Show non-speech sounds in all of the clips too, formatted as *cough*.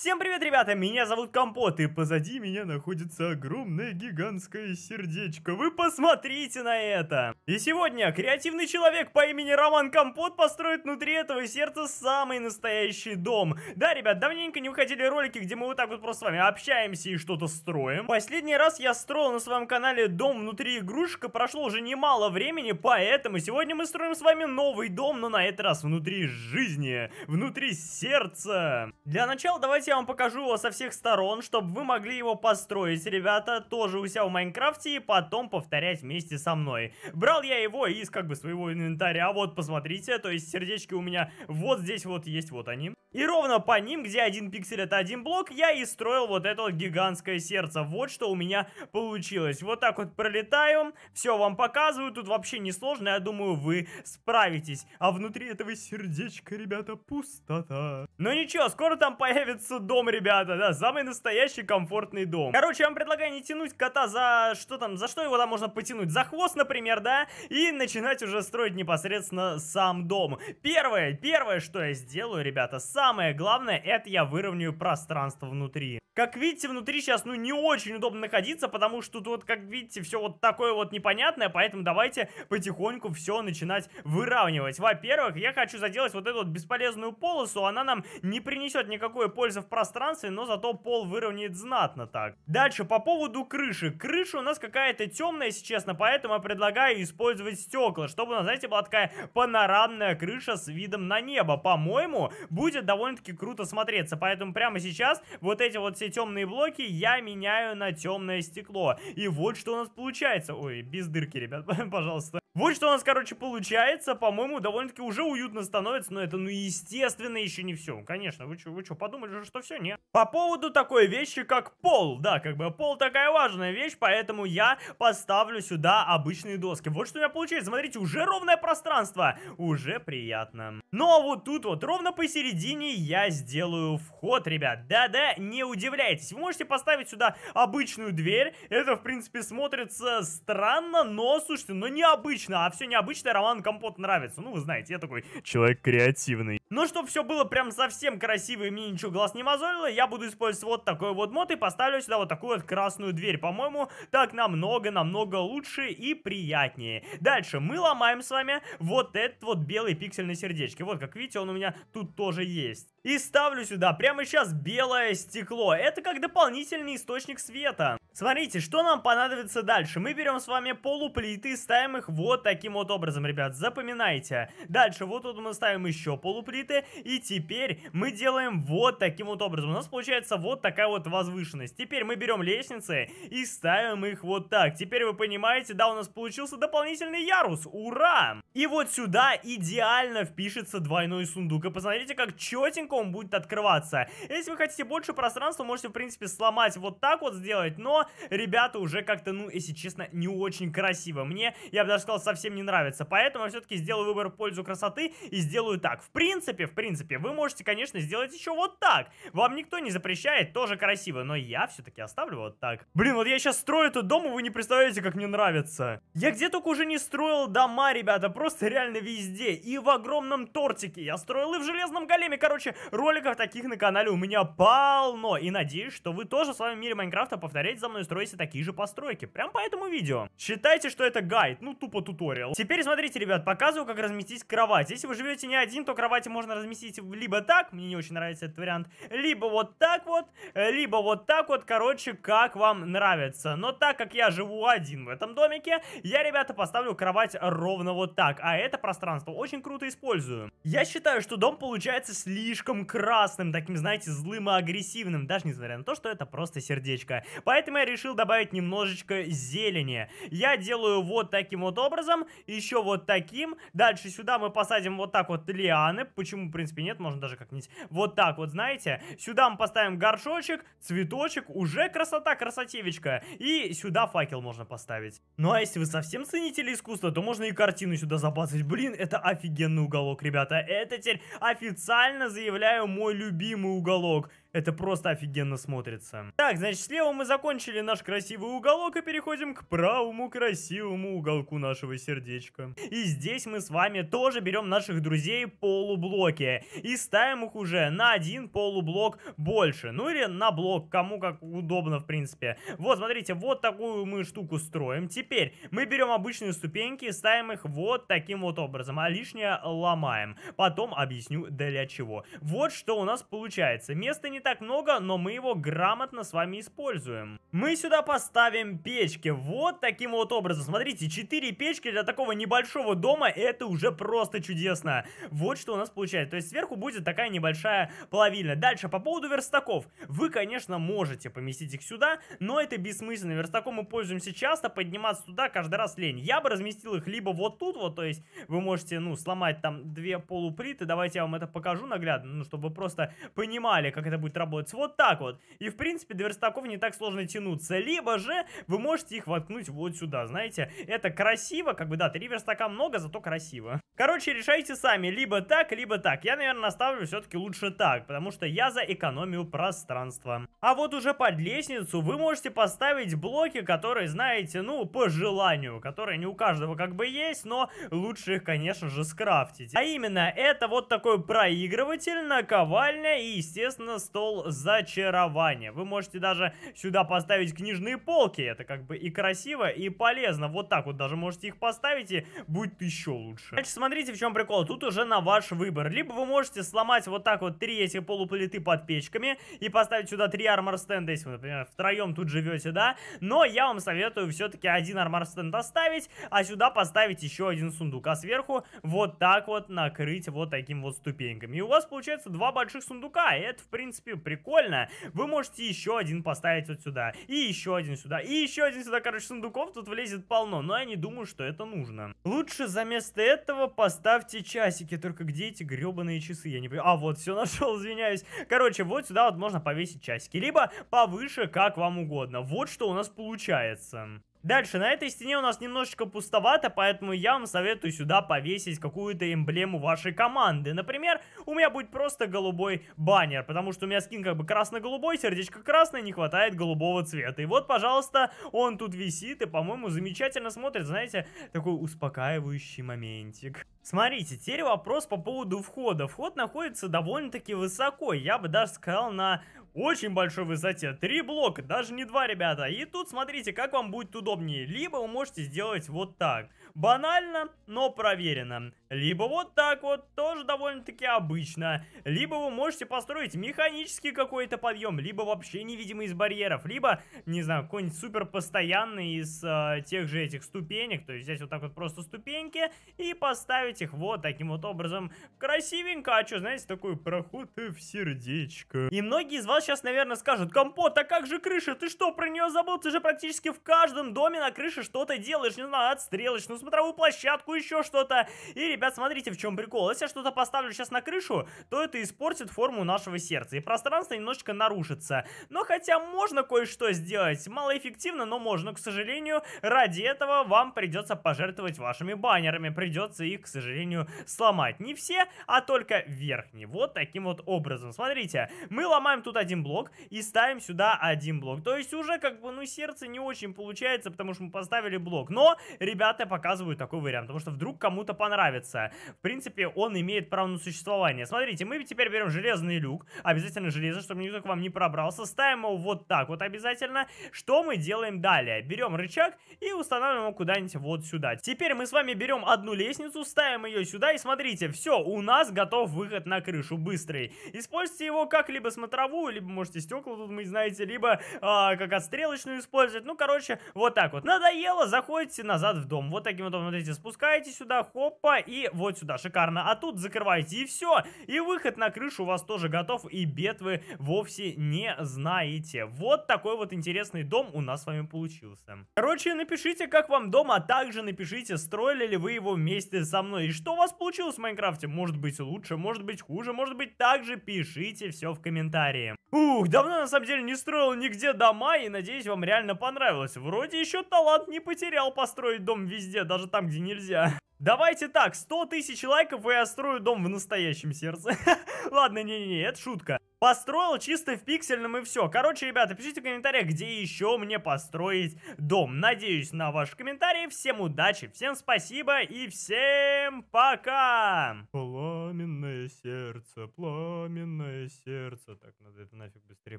Всем привет, ребята! Меня зовут Компот, и позади меня находится огромное гигантское сердечко. Вы посмотрите на это! И сегодня креативный человек по имени Роман Компот построит внутри этого сердца самый настоящий дом. Да, ребят, давненько не выходили ролики, где мы вот так вот просто с вами общаемся и что-то строим. Последний раз я строил на своем канале дом внутри игрушка, прошло уже немало времени, поэтому сегодня мы строим с вами новый дом, но на этот раз внутри жизни, внутри сердца. Для начала давайте я вам покажу его со всех сторон, чтобы вы могли его построить, ребята, тоже у себя в Майнкрафте и потом повторять вместе со мной. Брал я его из как бы своего инвентаря, вот посмотрите, то есть сердечки у меня вот здесь вот есть, вот они. И ровно по ним, где один пиксель это один блок, я и строил вот это вот гигантское сердце. Вот что у меня получилось. Вот так вот пролетаю, все вам показываю, тут вообще не сложно, я думаю, вы справитесь. А внутри этого сердечка, ребята, пустота. Но ну ничего, скоро там появится дом, ребята, да, самый настоящий комфортный дом. Короче, я вам предлагаю не тянуть кота за... что там, за что его там можно потянуть? За хвост, например, да? И начинать уже строить непосредственно сам дом. Первое, первое, что я сделаю, ребята, сам самое главное, это я выровняю пространство внутри. Как видите, внутри сейчас, ну, не очень удобно находиться, потому что тут, как видите, все вот такое вот непонятное, поэтому давайте потихоньку все начинать выравнивать. Во-первых, я хочу заделать вот эту вот бесполезную полосу, она нам не принесет никакой пользы в пространстве, но зато пол выровняет знатно так. Дальше, по поводу крыши. Крыша у нас какая-то темная, если честно, поэтому я предлагаю использовать стекла, чтобы у нас, знаете, была такая панорамная крыша с видом на небо. По-моему, будет довольно-таки круто смотреться. Поэтому прямо сейчас вот эти вот все темные блоки я меняю на темное стекло. И вот что у нас получается. Ой, без дырки, ребят, *laughs* пожалуйста. Вот что у нас, короче, получается. По-моему, довольно-таки уже уютно становится, но это, ну, естественно, еще не все. Конечно, вы что, вы что, подумали же, что все, нет? По поводу такой вещи, как пол. Да, как бы пол такая важная вещь, поэтому я поставлю сюда обычные доски. Вот что у меня получается. Смотрите, уже ровное пространство. Уже приятно. Ну, а вот тут вот, ровно посередине я сделаю вход, ребят. Да-да, не удивляйтесь. Вы можете поставить сюда обычную дверь. Это, в принципе, смотрится странно, но, слушайте, но необычно необычно, а все необычное Роман Компот нравится. Ну, вы знаете, я такой человек креативный. Но ну, чтобы все было прям совсем красиво и мне ничего глаз не мозолило, я буду использовать вот такой вот мод и поставлю сюда вот такую вот красную дверь. По-моему, так намного-намного лучше и приятнее. Дальше мы ломаем с вами вот этот вот белый пиксель на сердечке. Вот, как видите, он у меня тут тоже есть. И ставлю сюда прямо сейчас белое стекло. Это как дополнительный источник света. Смотрите, что нам понадобится дальше. Мы берем с вами полуплиты и ставим их вот таким вот образом, ребят. Запоминайте. Дальше вот тут мы ставим еще полуплиты открыты. И теперь мы делаем вот таким вот образом. У нас получается вот такая вот возвышенность. Теперь мы берем лестницы и ставим их вот так. Теперь вы понимаете, да, у нас получился дополнительный ярус. Ура! И вот сюда идеально впишется двойной сундук. И посмотрите, как четенько он будет открываться. Если вы хотите больше пространства, можете, в принципе, сломать вот так вот сделать. Но, ребята, уже как-то, ну, если честно, не очень красиво. Мне, я бы даже сказал, совсем не нравится. Поэтому я все-таки сделаю выбор в пользу красоты и сделаю так. В принципе, принципе, в принципе, вы можете, конечно, сделать еще вот так. Вам никто не запрещает, тоже красиво, но я все-таки оставлю вот так. Блин, вот я сейчас строю этот дом, и вы не представляете, как мне нравится. Я где только уже не строил дома, ребята, просто реально везде. И в огромном тортике я строил, и в железном големе. Короче, роликов таких на канале у меня полно. И надеюсь, что вы тоже с вами в мире Майнкрафта повторяете за мной строите такие же постройки. Прям по этому видео. Считайте, что это гайд, ну тупо туториал. Теперь смотрите, ребят, показываю, как разместить кровать. Если вы живете не один, то кровать можно можно разместить либо так, мне не очень нравится этот вариант, либо вот так вот, либо вот так вот, короче, как вам нравится. Но так как я живу один в этом домике, я, ребята, поставлю кровать ровно вот так, а это пространство очень круто использую. Я считаю, что дом получается слишком красным, таким, знаете, злым и агрессивным, даже несмотря на то, что это просто сердечко. Поэтому я решил добавить немножечко зелени. Я делаю вот таким вот образом, еще вот таким, дальше сюда мы посадим вот так вот лианы, почему почему, в принципе, нет, можно даже как-нибудь вот так вот, знаете. Сюда мы поставим горшочек, цветочек, уже красота, красотевечка. И сюда факел можно поставить. Ну а если вы совсем ценители искусства, то можно и картину сюда забацать. Блин, это офигенный уголок, ребята. Это теперь официально заявляю мой любимый уголок. Это просто офигенно смотрится. Так, значит, слева мы закончили наш красивый уголок и переходим к правому красивому уголку нашего сердечка. И здесь мы с вами тоже берем наших друзей полублоки и ставим их уже на один полублок больше. Ну или на блок, кому как удобно, в принципе. Вот, смотрите, вот такую мы штуку строим. Теперь мы берем обычные ступеньки и ставим их вот таким вот образом, а лишнее ломаем. Потом объясню для чего. Вот что у нас получается. Место не не так много, но мы его грамотно с вами используем. Мы сюда поставим печки. Вот таким вот образом. Смотрите, 4 печки для такого небольшого дома, это уже просто чудесно. Вот что у нас получается. То есть сверху будет такая небольшая плавильня. Дальше, по поводу верстаков. Вы, конечно, можете поместить их сюда, но это бессмысленно. Верстаком мы пользуемся часто, подниматься туда каждый раз лень. Я бы разместил их либо вот тут вот, то есть вы можете, ну, сломать там две полуприты. Давайте я вам это покажу наглядно, ну, чтобы вы просто понимали, как это будет будет работать вот так вот. И в принципе до верстаков не так сложно тянуться. Либо же вы можете их воткнуть вот сюда, знаете. Это красиво, как бы да, три верстака много, зато красиво. Короче, решайте сами, либо так, либо так. Я, наверное, оставлю все-таки лучше так, потому что я за экономию пространства. А вот уже под лестницу вы можете поставить блоки, которые, знаете, ну, по желанию, которые не у каждого как бы есть, но лучше их, конечно же, скрафтить. А именно, это вот такой проигрыватель, наковальня и, естественно, стол зачарования. Вы можете даже сюда поставить книжные полки. Это как бы и красиво, и полезно. Вот так вот даже можете их поставить, и будет еще лучше. Дальше смотрите, в чем прикол. Тут уже на ваш выбор. Либо вы можете сломать вот так вот три этих полуплиты под печками и поставить сюда три армор стенда, если вы, например, втроем тут живете, да? Но я вам советую все-таки один армор стенд оставить, а сюда поставить еще один сундук. А сверху вот так вот накрыть вот таким вот ступеньками. И у вас получается два больших сундука. И это, в принципе, прикольно, вы можете еще один поставить вот сюда, и еще один сюда, и еще один сюда. Короче, сундуков тут влезет полно, но я не думаю, что это нужно. Лучше за место этого поставьте часики. Только где эти гребаные часы? Я не понимаю. А, вот, все *laughs* нашел, извиняюсь. Короче, вот сюда вот можно повесить часики. Либо повыше, как вам угодно. Вот что у нас получается. Дальше, на этой стене у нас немножечко пустовато, поэтому я вам советую сюда повесить какую-то эмблему вашей команды. Например, у меня будет просто голубой баннер, потому что у меня скин как бы красно-голубой, сердечко красное, не хватает голубого цвета. И вот, пожалуйста, он тут висит и, по-моему, замечательно смотрит, знаете, такой успокаивающий моментик. Смотрите, теперь вопрос по поводу входа. Вход находится довольно-таки высоко, я бы даже сказал на очень большой высоте. Три блока, даже не два, ребята. И тут смотрите, как вам будет удобнее. Либо вы можете сделать вот так. Банально, но проверено. Либо вот так вот, тоже довольно-таки обычно. Либо вы можете построить механический какой-то подъем, либо вообще невидимый из барьеров, либо, не знаю, какой-нибудь супер постоянный из э, тех же этих ступенек. То есть взять вот так вот просто ступеньки и поставить их вот таким вот образом. Красивенько, а что, знаете, такой проход в сердечко. И многие из вас сейчас, наверное, скажут, Компот, а как же крыша? Ты что, про нее забыл? Ты же практически в каждом доме на крыше что-то делаешь. Не знаю, отстрелочную смотровую площадку, еще что-то. И, ребят, смотрите, в чем прикол. Если я что-то поставлю сейчас на крышу, то это испортит форму нашего сердца. И пространство немножечко нарушится. Но хотя можно кое-что сделать. Малоэффективно, но можно. К сожалению, ради этого вам придется пожертвовать вашими баннерами. Придется их, к сожалению, сломать. Не все, а только верхние. Вот таким вот образом. Смотрите, мы ломаем тут один один блок и ставим сюда один блок. То есть уже как бы, ну, сердце не очень получается, потому что мы поставили блок. Но ребята показывают такой вариант, потому что вдруг кому-то понравится. В принципе, он имеет право на существование. Смотрите, мы теперь берем железный люк, обязательно железо, чтобы никто к вам не пробрался. Ставим его вот так вот обязательно. Что мы делаем далее? Берем рычаг и устанавливаем его куда-нибудь вот сюда. Теперь мы с вами берем одну лестницу, ставим ее сюда и смотрите, все, у нас готов выход на крышу, быстрый. Используйте его как-либо смотровую, либо можете стекла тут мы знаете, либо а, как отстрелочную использовать. Ну, короче, вот так вот. Надоело, заходите назад в дом. Вот таким вот, смотрите, спускаете сюда, хопа, и вот сюда, шикарно. А тут закрываете, и все. И выход на крышу у вас тоже готов, и бед вы вовсе не знаете. Вот такой вот интересный дом у нас с вами получился. Короче, напишите, как вам дом, а также напишите, строили ли вы его вместе со мной, и что у вас получилось в Майнкрафте. Может быть лучше, может быть хуже, может быть также пишите все в комментариях Ух, давно на самом деле не строил нигде дома и надеюсь вам реально понравилось. Вроде еще талант не потерял построить дом везде, даже там, где нельзя. Давайте так, 100 тысяч лайков и я строю дом в настоящем сердце. *laughs* Ладно, не-не-не, это шутка. Построил чисто в пиксельном и все. Короче, ребята, пишите в комментариях, где еще мне построить дом. Надеюсь на ваши комментарии. Всем удачи, всем спасибо и всем пока! Пламенное сердце, пламенное сердце. Так, надо это нафиг быстрее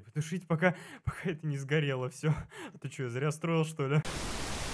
потушить, пока, *laughs* пока это не сгорело все. А ты что, я зря строил, что ли?